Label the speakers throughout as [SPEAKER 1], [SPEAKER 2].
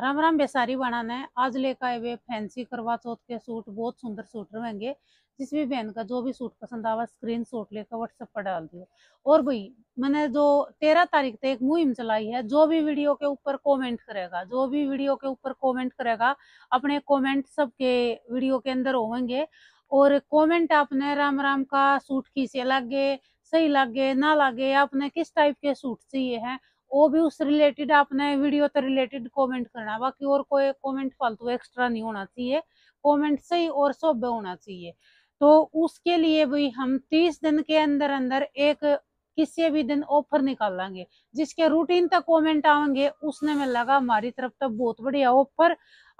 [SPEAKER 1] राम राम बेसारी बनाना है आज लेकर आए हुए फैंसी करवा चौथ के सूट बहुत सुंदर सूट रहेंगे जिस भी बहन का जो भी सूट पसंद आवा स्क्रीन शॉट लेकर व्हाट्सएप पर डाल दियो और भाई मैंने जो तेरह तारीख तक एक मुहिम चलाई है जो भी वीडियो के ऊपर कमेंट करेगा जो भी वीडियो के ऊपर कमेंट करेगा अपने कमेंट सबके वीडियो के अंदर होंगे और कमेंट आपने राम राम का सूट किसे लागे सही लागे ना लागे आपने किस टाइप के सूट चाहिए हैं वो भी उस रिलेटेड आपने वीडियो तो रिलेटेड कमेंट करना बाकी और कोई कमेंट फालतू एक्स्ट्रा नहीं होना चाहिए कमेंट सही और सौभ्य होना चाहिए तो उसके लिए भी हम तीस दिन के अंदर अंदर एक किसी भी दिन ऑफर निकाल लेंगे जिसके रूटीन तक कमेंट आएंगे उसने में लगा हमारी तरफ तो बहुत बढ़िया ऑफर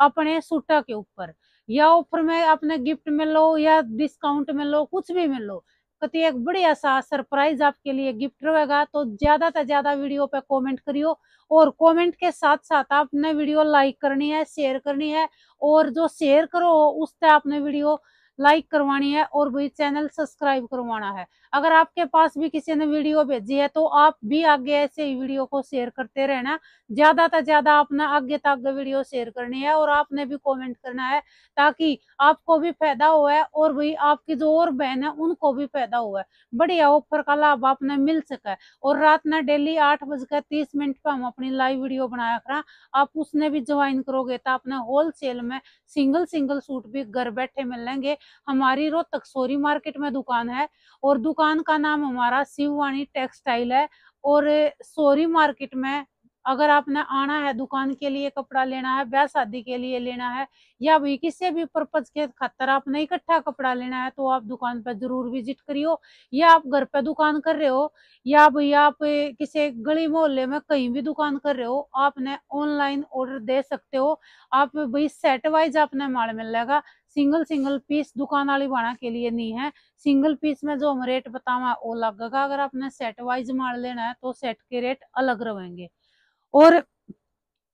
[SPEAKER 1] अपने सूटा के ऊपर या ऑफर में अपने गिफ्ट में लो या डिस्काउंट में लो कुछ भी मिलो कति एक बढ़िया सा सरप्राइज आपके लिए गिफ्ट रहेगा तो ज्यादा से ज्यादा वीडियो पे कमेंट करियो और कमेंट के साथ साथ आपने वीडियो लाइक करनी है शेयर करनी है और जो शेयर करो उससे आपने वीडियो लाइक करवानी है और भी चैनल सब्सक्राइब करवाना है अगर आपके पास भी किसी ने वीडियो भेजी है तो आप भी आगे ऐसे ही वीडियो को शेयर करते रहना ज्यादा से ज्यादा आपने आगे तक वीडियो शेयर करनी है और आपने भी कॉमेंट करना है ताकि आपको भी फायदा हुआ है और भी आपकी जो और बहन है उनको भी फायदा हुआ है बढ़िया ऑफर का लाभ आपने मिल सका और रात ना डेली आठ बजकर तीस मिनट पर हम अपनी लाइव वीडियो बनाया करा आप उसने भी ज्वाइन करोगे तो आपने होलसेल में सिंगल सिंगल सूट भी घर बैठे मिल लेंगे हमारी रोहतक सोरी मार्केट में दुकान है और दुकान का नाम हमारा शिववाणी टेक्सटाइल है और सोरी मार्केट में अगर आपने आना है दुकान के लिए कपड़ा लेना है ब्याह शादी के लिए लेना है या भी किसी भी पर्पज के खातर आपने इकट्ठा कपड़ा लेना है तो आप दुकान पर जरूर विजिट करियो या आप घर पे दुकान कर रहे हो या भी आप किसी गली मोहल्ले में कहीं भी दुकान कर रहे हो आपने ऑनलाइन ऑर्डर दे सकते हो आप भाई सेट वाइज आपने माल मिल जाएगा सिंगल सिंगल पीस दुकान वाली बाना के लिए नहीं है सिंगल पीस में जो हम रेट बतावा वो लगेगा अगर आपने सेट वाइज माल लेना है तो सेट के रेट अलग रहेंगे और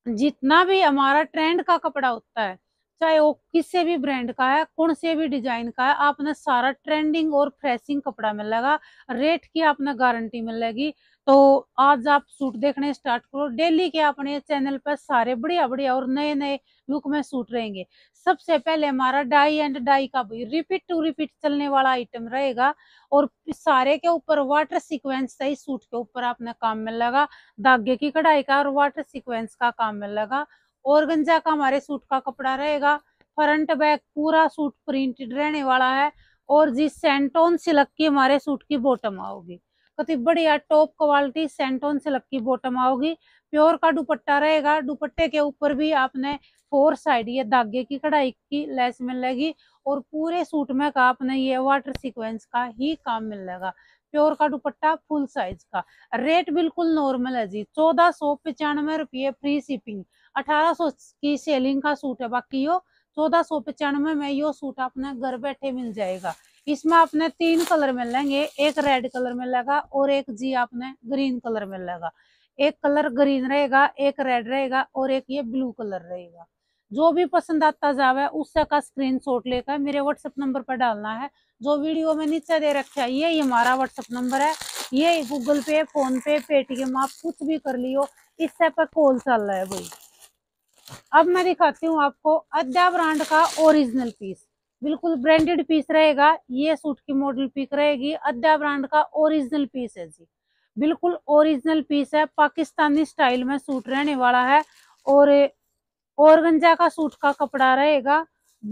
[SPEAKER 1] जितना भी हमारा ट्रेंड का कपड़ा होता है चाहे वो किसी भी ब्रांड का है कौन से भी डिजाइन का है आपने सारा ट्रेंडिंग और फ्रेशिंग कपड़ा मिलेगा रेट की आपने गारंटी मिलेगी तो आज आप सूट देखने स्टार्ट करो डेली के अपने चैनल पर सारे बढ़िया बढ़िया और नए नए लुक में सूट रहेंगे सबसे पहले हमारा डाई एंड डाई का भी रिपीट टू रिपीट चलने वाला आइटम रहेगा और सारे के ऊपर वाटर सीक्वेंस सही सूट के ऊपर आपने काम में लगा धागे की कढ़ाई का और वाटर सिक्वेंस का काम में लगा और गंजा का हमारे सूट का कपड़ा रहेगा फ्रंट बैक पूरा सूट प्रिंटेड रहने वाला है और जिस सेंटोन सिलक की हमारे सूट की बॉटम आओगी कति बढ़िया टॉप क्वालिटी सेंटोन सिल्क की बॉटम आओगी प्योर का दुपट्टा रहेगा दुपट्टे के ऊपर भी आपने फोर साइड ये धागे की कढ़ाई की लेस मिलेगी और पूरे सूट में का आपने ये वाटर सीक्वेंस का ही काम मिलेगा प्योर का दुपट्टा फुल साइज का रेट बिल्कुल नॉर्मल है जी चौदह सौ पचानवे रुपये फ्री शिपिंग अठारह सौ की सेलिंग का सूट है बाकी यो चौदह सौ पचानवे में यो सूट आपने घर बैठे मिल जाएगा इसमें आपने तीन कलर लेंगे एक रेड कलर मिलेगा और एक जी आपने ग्रीन कलर मिलेगा एक कलर ग्रीन रहेगा एक रेड रहेगा और एक ये ब्लू कलर रहेगा जो भी पसंद आता जावे उससे का स्क्रीन शॉट लेकर मेरे व्हाट्सएप नंबर पर डालना है जो वीडियो में नीचे दे रखा है ये हमारा व्हाट्सएप नंबर है ये गूगल पे फोन पे पेटीएम आप कुछ भी कर लियो इससे पर कॉल चल रहा है भाई अब मैं दिखाती हूँ आपको अद्या ब्रांड का ओरिजिनल पीस बिल्कुल ब्रांडेड पीस रहेगा ये सूट की मॉडल पिक रहेगी अद्या ब्रांड का ओरिजिनल पीस है जी बिल्कुल ओरिजिनल पीस है पाकिस्तानी स्टाइल में सूट रहने वाला है और गंजा का सूट का कपड़ा रहेगा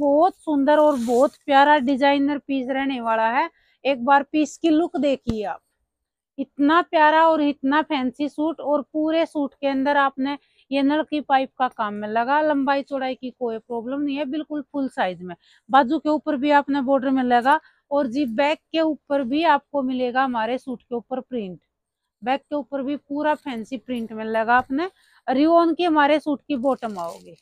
[SPEAKER 1] बहुत सुंदर और बहुत प्यारा डिजाइनर पीस रहने वाला है एक बार पीस की लुक देखिए आप इतना प्यारा और इतना फैंसी सूट और पूरे सूट के अंदर आपने ये नल की पाइप का काम में लगा लंबाई चौड़ाई की कोई प्रॉब्लम नहीं है बिल्कुल फुल साइज में बाजू के ऊपर भी आपने बॉर्डर में लगा और जी बैक के ऊपर भी आपको मिलेगा हमारे सूट के ऊपर प्रिंट बैक के ऊपर भी पूरा फैंसी प्रिंट में लगा आपने रिओन की हमारे सूट की बॉटम आओगी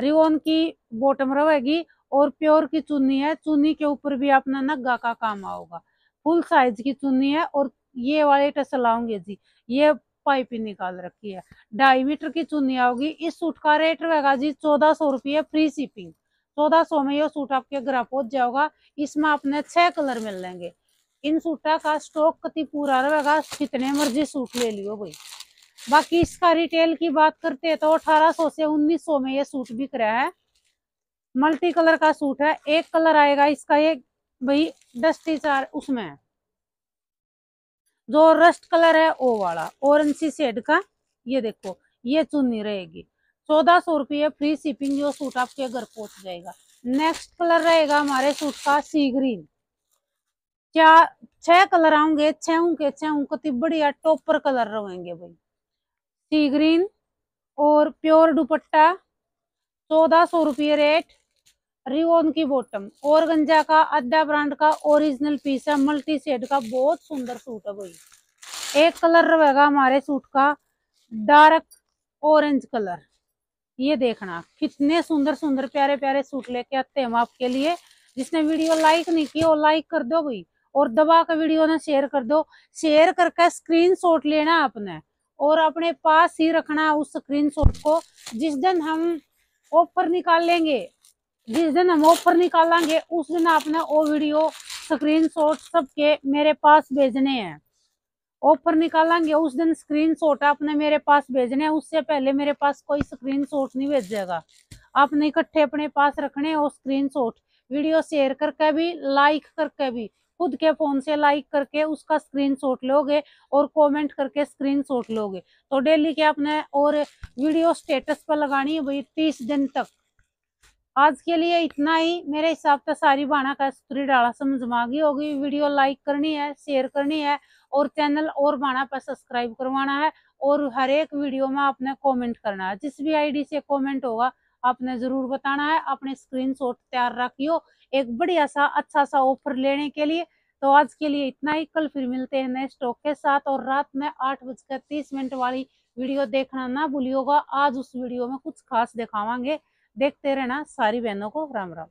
[SPEAKER 1] रिओन की बॉटम रहेगी और प्योर की चुन्नी है चुन्नी के ऊपर भी आपने नग्गा का काम आओगा फुल साइज की चुन्नी है और ये वाले टस लाऊंगे जी ये पाइपिंग निकाल रखी है ढाई मीटर की चुनी आओगी इस सूट का रेट रहेगा जी चौदह सौ रुपये फ्री सीपिंग चौदह सौ में ये सूट आपके घर पहुंच जाओगा इसमें आपने छह कलर मिल लेंगे इन सूटा का स्टॉक कति पूरा रहेगा कितने मर्जी सूट ले लियो भाई बाकी इसका रिटेल की बात करते हैं तो अठारह सौ से उन्नीस सौ में ये सूट बिक रहा है मल्टी कलर का सूट है एक कलर आएगा इसका ये भाई डस्टी चार उसमें है जो रस्ट कलर है वो वाला ऑरेंसी शेड का ये देखो ये चुन्नी रहेगी चौदह सौ रुपये फ्री शिपिंग जो सूट आपके घर पहुंच जाएगा नेक्स्ट कलर रहेगा हमारे सूट का सी ग्रीन क्या छह कलर आऊंगे छह के छह कति तो बढ़िया टॉपर कलर रहेंगे भाई सी ग्रीन और प्योर दुपट्टा चौदह सौ रुपये रेट रिवोन की बॉटम और गंजा का अद्धा ब्रांड का ओरिजिनल पीस है मल्टी शेड का बहुत सुंदर सूट है भाई एक कलर रहेगा हमारे सूट का डार्क ऑरेंज कलर ये देखना कितने सुंदर सुंदर प्यारे प्यारे सूट लेके आते हैं हम आपके लिए जिसने वीडियो लाइक नहीं किया वो लाइक कर दो भाई और दबा के वीडियो ने शेयर कर दो शेयर करके स्क्रीन शॉट लेना आपने और अपने पास ही रखना उस स्क्रीन शॉट को जिस दिन हम ऑफर लेंगे जिस दिन हम ऑफर निकालेंगे उस दिन आपने वो वीडियो स्क्रीनशॉट सबके मेरे पास भेजने हैं ऑफर निकालेंगे उस दिन स्क्रीनशॉट आपने मेरे पास भेजने हैं उससे पहले मेरे पास कोई स्क्रीनशॉट नहीं भेजेगा आपने इकट्ठे अपने पास रखने और स्क्रीनशॉट वीडियो शेयर करके भी लाइक करके भी खुद के फोन से लाइक करके उसका शॉट लोगे और कमेंट करके शॉट लोगे तो डेली के आपने और वीडियो स्टेटस पर लगानी है भाई तीस दिन तक आज के लिए इतना ही मेरे हिसाब से सारी बाना का सुथरी डाला समझ मांगी होगी वीडियो लाइक करनी है शेयर करनी है और चैनल और बाना पर सब्सक्राइब करवाना है और हर एक वीडियो में आपने कमेंट करना है जिस भी आईडी से कमेंट होगा आपने जरूर बताना है अपने स्क्रीनशॉट तैयार रखियो एक बढ़िया सा अच्छा सा ऑफर लेने के लिए तो आज के लिए इतना ही कल फिर मिलते हैं नए स्टॉक के साथ और रात में आठ बजकर तीस मिनट वाली वीडियो देखना ना भूलियोगा आज उस वीडियो में कुछ खास दिखावांगे देखते रहना सारी बहनों को राम राम